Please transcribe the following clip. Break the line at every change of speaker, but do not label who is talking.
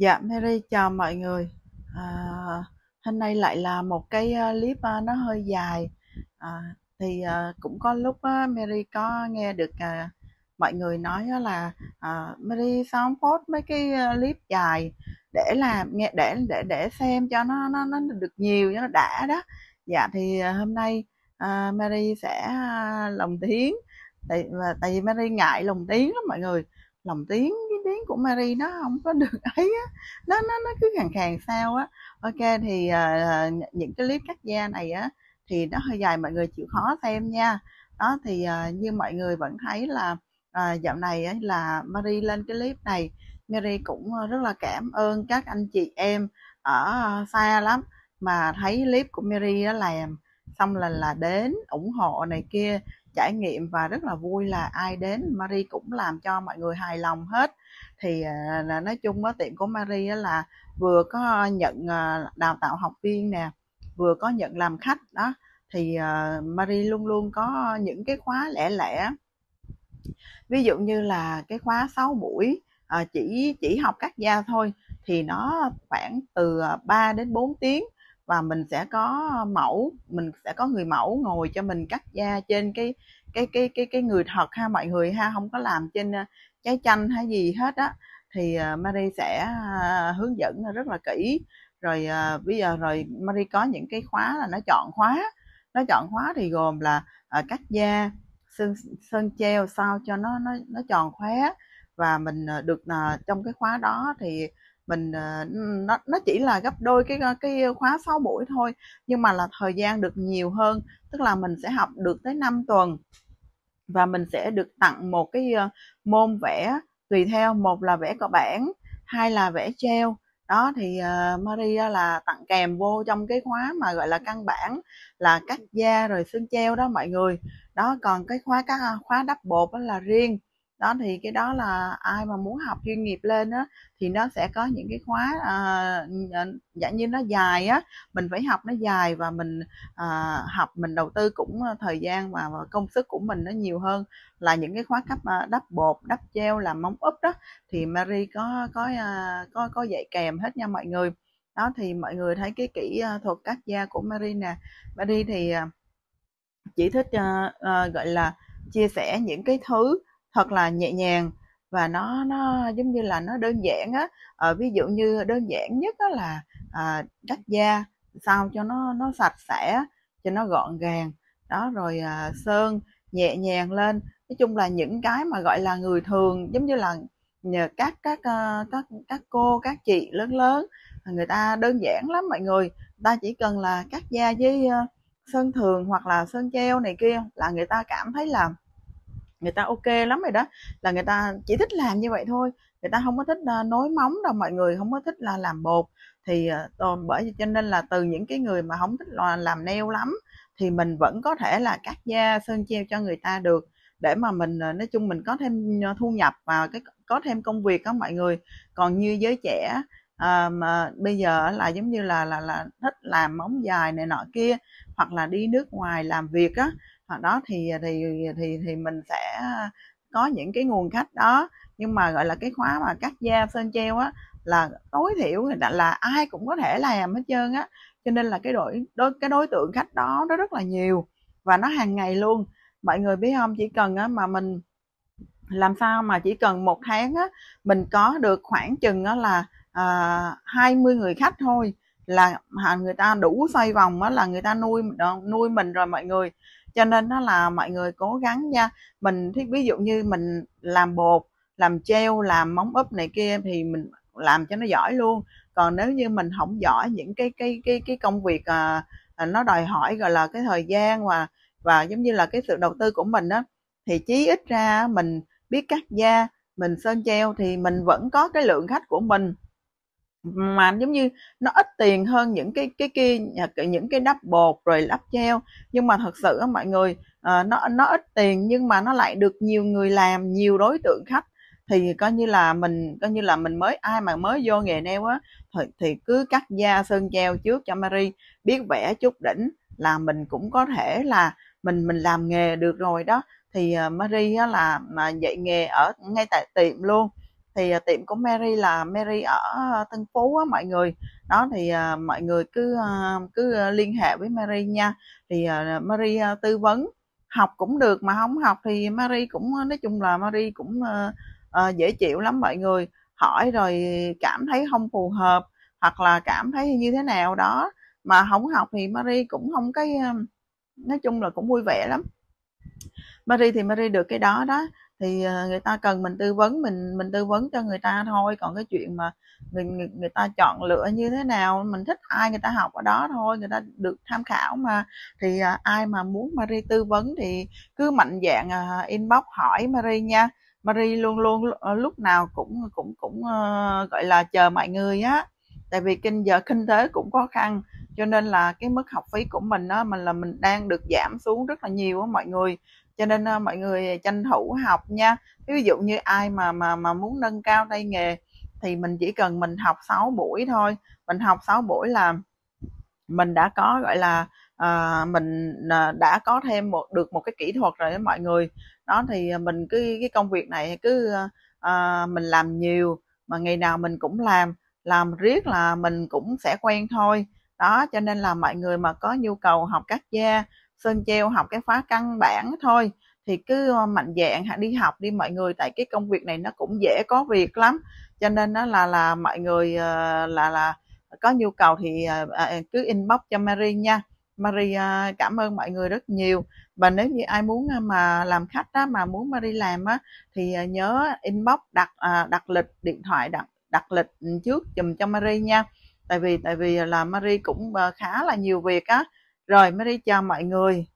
Dạ, Mary chào mọi người. À, hôm nay lại là một cái ờ, clip ờ, nó hơi dài. À, thì ờ, cũng có lúc Mary có nghe được mọi người nói là à, Mary sao post mấy cái clip dài để làm nghe để để để xem cho nó nó nó được nhiều cho nó đã đó. Dạ thì hôm nay à, Mary sẽ lồng tiếng tại tại vì Mary ngại lồng tiếng lắm mọi người lồng tiếng tiếng của Mary nó không có được ấy á nó nó nó cứ khàn khàn sao á ok thì uh, những cái clip cắt da này á thì nó hơi dài mọi người chịu khó xem nha đó thì uh, như mọi người vẫn thấy là uh, dạo này ấy là Mary lên cái clip này Mary cũng rất là cảm ơn các anh chị em ở xa lắm mà thấy clip của Mary đó làm xong là là đến ủng hộ này kia trải nghiệm và rất là vui là ai đến Marie cũng làm cho mọi người hài lòng hết thì à, nói chung á, tiệm của Marie là vừa có nhận à, đào tạo học viên nè vừa có nhận làm khách đó thì à, Marie luôn luôn có những cái khóa lẻ lẻ ví dụ như là cái khóa 6 buổi chỉ chỉ học cắt da thôi thì nó khoảng từ 3 đến 4 tiếng và mình sẽ có ờ, mẫu mình sẽ có người mẫu ngồi cho mình cắt da trên cái cái cái cái cái người thật ha mọi người ha không có làm trên ờ, trái chanh hay gì hết á thì ờ, Mary sẽ hướng dẫn rất là kỹ rồi bây giờ rồi Mary có những cái khóa là nó chọn khóa nó chọn khóa thì gồm là cắt da sơn sơn treo sao cho nó nó nó tròn khóe và mình được trong cái khóa đó thì mình ờ, nó nó chỉ là gấp đôi cái cái khóa 6 buổi thôi nhưng mà là thời gian được nhiều hơn tức là mình sẽ học được tới 5 tuần và mình sẽ được tặng một cái ờ, môn vẽ tùy theo một là vẽ cọ bản hai là vẽ treo đó thì uh, ờ, Maria là tặng kèm vô trong cái khóa mà gọi là căn bản là cắt da rồi xương treo đó mọi người đó còn cái khóa các khóa đắp bột đó là riêng đó thì cái đó là ai mà muốn học chuyên nghiệp lên á thì nó sẽ có những cái khóa à, dạng à, như nó dài á mình phải học nó dài và mình à, học mình đầu tư cũng à, thời gian và, và công sức của mình nó nhiều hơn là những cái khóa cấp à, đắp bột đắp treo làm móng úp đó thì Mary có có có có dạy kèm hết nha mọi người đó thì mọi người thấy cái kỹ thuật cắt da của Mary nè Mary thì chỉ thích uh, uh, gọi là chia sẻ những cái thứ thật là nhẹ nhàng và nó nó giống như là nó đơn giản á à, ví dụ như đơn giản nhất đó là à, đắp da sao cho nó nó sạch sẽ cho nó gọn gàng đó rồi à, sơn nhẹ nhàng lên nói chung là những cái mà gọi là người thường giống như là nhờ các các ờ, các các cô các chị lớn lớn người ta đơn giản lắm mọi người ta chỉ cần là cắt da với ờ, sơn thường hoặc là sơn treo này kia là người ta cảm thấy là người ta ok lắm rồi đó là người ta chỉ thích làm như vậy thôi người ta không có thích ờ, nối móng đâu mọi người không có thích là làm bột thì ờ, toàn bởi cho nên là từ những cái người mà không thích là làm neo lắm thì mình vẫn có thể là cắt da sơn treo cho người ta được để mà mình ờ, nói chung mình có thêm thu nhập và cái có thêm công việc đó mọi người còn như giới trẻ à, mà bây giờ là giống như là là là thích làm móng dài này nọ kia hoặc là đi nước ngoài làm việc á hoặc đó thì thì thì thì mình sẽ có những cái nguồn khách đó nhưng mà gọi là cái khóa mà cắt da sơn treo á là tối thiểu là, là ai cũng có thể làm hết trơn á cho nên là cái đội đối cái đối tượng khách đó nó rất là nhiều và nó hàng ngày luôn mọi người biết không chỉ cần á, mà mình làm sao mà chỉ cần một tháng á, mình có được khoảng chừng á, là à, 20 người khách thôi là người ta đủ xoay vòng á là người ta nuôi nuôi mình rồi mọi người cho nên nó là mọi người cố gắng nha mình thí ví dụ như mình làm bột làm treo làm móng úp này kia thì mình làm cho nó giỏi luôn còn nếu như mình không giỏi những cái cái cái cái công việc à, à, nó đòi hỏi gọi là cái thời gian và và giống như là cái sự đầu tư của mình đó thì chí ít ra mình biết cắt da mình sơn treo thì mình vẫn có cái lượng khách của mình mà giống như nó ít tiền hơn những cái cái kia những cái đắp bột rồi lắp treo nhưng mà thật sự mọi người uh, nó nó ít tiền nhưng mà nó lại được nhiều người làm nhiều đối tượng khách thì coi như là mình coi như là mình mới ai mà mới vô nghề neo á thì, thì cứ cắt da sơn treo trước cho Mary biết vẽ chút đỉnh là mình cũng có thể là mình mình làm nghề được rồi đó thì uh, Mary á, là mà dạy nghề ở ngay tại tiệm luôn thì uh, tiệm của Mary là Mary ở à, Tân Phú á mọi người đó thì uh, mọi người cứ uh, cứ liên hệ với Mary nha thì uh, Mary uh, tư vấn học cũng được mà không học thì Mary cũng nói chung là Mary cũng uh, uh, dễ chịu lắm mọi người hỏi rồi cảm thấy không phù hợp hoặc là cảm thấy như thế nào đó mà không học thì Mary cũng không cái nói chung là cũng vui vẻ lắm Mary thì Mary được cái đó đó thì à, người ta cần mình tư vấn mình mình tư vấn cho người ta thôi còn cái chuyện mà mình người người ta chọn lựa như thế nào mình thích ai người ta học ở đó thôi người ta được tham khảo mà thì à, ai mà muốn Marie tư vấn thì cứ mạnh dạn à, inbox hỏi Marie nha Marie luôn luôn ờ, lúc nào cũng cũng cũng ờ, gọi là chờ mọi người á tại vì kinh giờ kinh tế cũng khó khăn cho nên là cái mức học phí của mình đó mình là mình đang được giảm xuống rất là nhiều á mọi người cho nên uh, mọi người tranh thủ học nha ví dụ như ai mà mà mà muốn nâng cao tay nghề thì mình chỉ cần mình học 6 buổi thôi mình học 6 buổi là mình đã có gọi là à, mình ờ, đã có thêm một được một cái kỹ thuật rồi mọi người đó thì mình cứ cái công việc này cứ à, mình làm nhiều mà ngày nào mình cũng làm làm riết là mình cũng sẽ quen thôi đó cho nên là mọi người mà có nhu cầu học cắt da sơn treo học cái khóa căn bản thôi thì cứ ờ, mạnh dạng hãy đi học đi mọi người tại cái công việc này nó cũng dễ có việc lắm cho nên đó là là mọi người ờ, là là có nhu cầu thì ờ, à, à, cứ inbox cho Mary nha Mary cảm ơn mọi người rất nhiều và nếu như ai muốn mà làm khách đó mà muốn Mary làm á thì nhớ inbox đặt à, đặt lịch điện thoại đặt đặt lịch trước dùm cho Mary nha tại vì tại vì là Mary cũng khá là nhiều việc á rồi, mới đi chào mọi người.